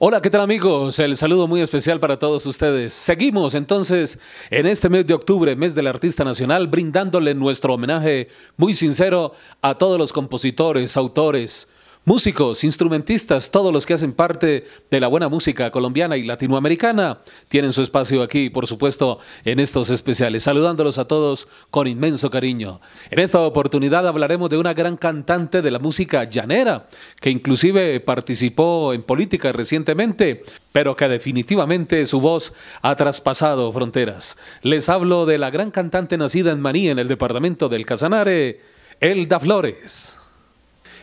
Hola, ¿qué tal amigos? El saludo muy especial para todos ustedes. Seguimos entonces en este mes de octubre, mes del artista nacional, brindándole nuestro homenaje muy sincero a todos los compositores, autores, Músicos, instrumentistas, todos los que hacen parte de la buena música colombiana y latinoamericana tienen su espacio aquí, por supuesto, en estos especiales, saludándolos a todos con inmenso cariño. En esta oportunidad hablaremos de una gran cantante de la música llanera, que inclusive participó en política recientemente, pero que definitivamente su voz ha traspasado fronteras. Les hablo de la gran cantante nacida en Maní, en el departamento del Casanare, Elda Flores.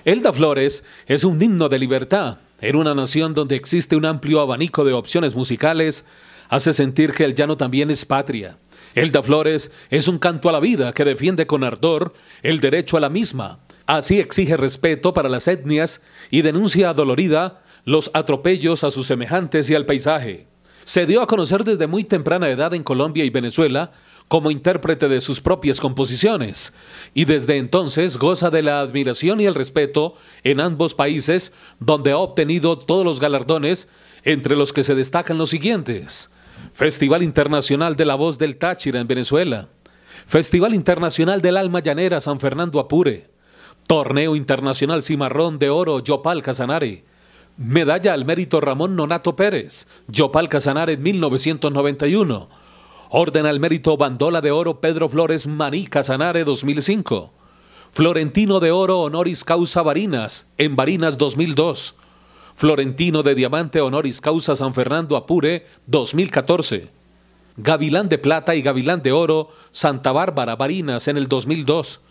Elda Flores es un himno de libertad. En una nación donde existe un amplio abanico de opciones musicales, hace sentir que el llano también es patria. Elda Flores es un canto a la vida que defiende con ardor el derecho a la misma. Así exige respeto para las etnias y denuncia dolorida los atropellos a sus semejantes y al paisaje. Se dio a conocer desde muy temprana edad en Colombia y Venezuela como intérprete de sus propias composiciones y desde entonces goza de la admiración y el respeto en ambos países donde ha obtenido todos los galardones entre los que se destacan los siguientes. Festival Internacional de la Voz del Táchira en Venezuela, Festival Internacional del Alma Llanera San Fernando Apure, Torneo Internacional Cimarrón de Oro Yopal Casanare, Medalla al mérito Ramón Nonato Pérez, Yopal Casanare, 1991. Orden al mérito Bandola de Oro Pedro Flores Maní Casanare 2005. Florentino de Oro Honoris Causa Varinas en Varinas 2002. Florentino de Diamante Honoris Causa San Fernando Apure 2014. Gavilán de Plata y Gavilán de Oro Santa Bárbara Varinas en el 2002.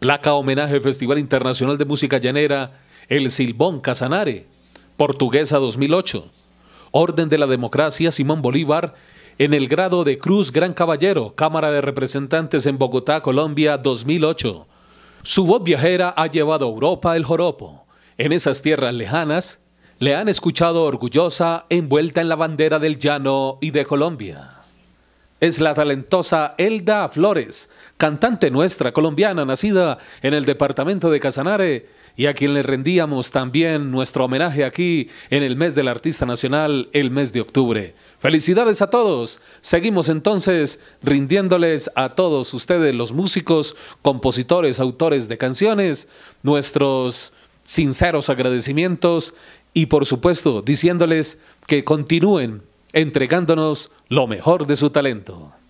Placa homenaje Festival Internacional de Música Llanera El Silbón Casanare Portuguesa 2008, Orden de la Democracia Simón Bolívar en el grado de Cruz Gran Caballero, Cámara de Representantes en Bogotá, Colombia 2008. Su voz viajera ha llevado a Europa el joropo. En esas tierras lejanas le han escuchado orgullosa, envuelta en la bandera del llano y de Colombia es la talentosa Elda Flores, cantante nuestra colombiana nacida en el departamento de Casanare y a quien le rendíamos también nuestro homenaje aquí en el mes del artista nacional, el mes de octubre. Felicidades a todos. Seguimos entonces rindiéndoles a todos ustedes los músicos, compositores, autores de canciones, nuestros sinceros agradecimientos y por supuesto diciéndoles que continúen entregándonos lo mejor de su talento.